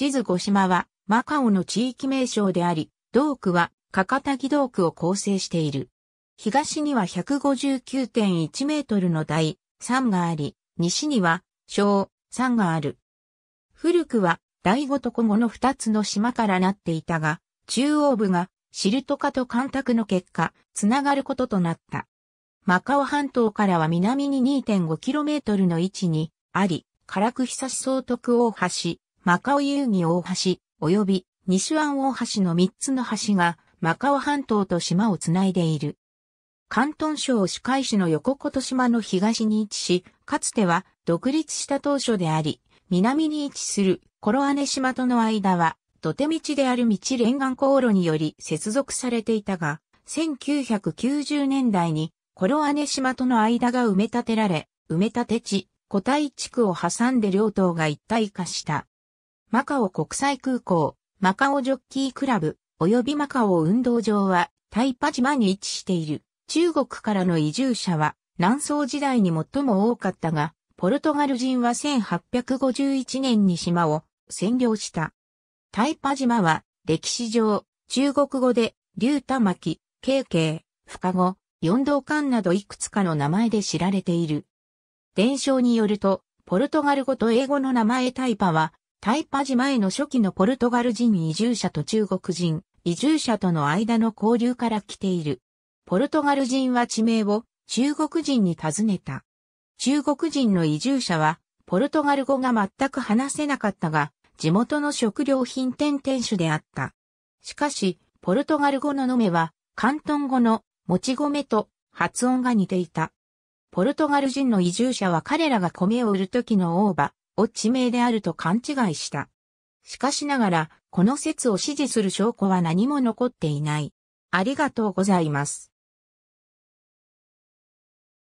地図五島は、マカオの地域名称であり、道区は、かたぎ道区を構成している。東には159.1メートルの大山があり、西には小山がある。古くは第五と小五の二つの島からなっていたが、中央部がシルトカと干拓の結果、つながることとなった。マカオ半島からは南に2 5トルの位置にあり、唐久久市総督大橋、マカオ遊戯大橋、及び西湾大橋の3つの橋が、マカオ半島と島をつないでいる。関東省司会市の横琴島の東に位置し、かつては独立した当初であり、南に位置するコロアネ島との間は、土手道である道連岸航路により接続されていたが、1990年代にコロアネ島との間が埋め立てられ、埋め立て地、古体地区を挟んで両島が一体化した。マカオ国際空港、マカオジョッキークラブ、及びマカオ運動場は、タイパ島に位置している。中国からの移住者は、南宋時代に最も多かったが、ポルトガル人は1851年に島を占領した。タイパ島は、歴史上、中国語で、竜田巻、慶慶、深語、四道館などいくつかの名前で知られている。伝承によると、ポルトガル語と英語の名前タイパは、タイパジ前の初期のポルトガル人移住者と中国人移住者との間の交流から来ている。ポルトガル人は地名を中国人に尋ねた。中国人の移住者はポルトガル語が全く話せなかったが、地元の食料品店店主であった。しかし、ポルトガル語の飲めは、関東語のもち米と発音が似ていた。ポルトガル人の移住者は彼らが米を売る時の大葉、を地名であると勘違いした。しかしながら、この説を支持する証拠は何も残っていない。ありがとうございます。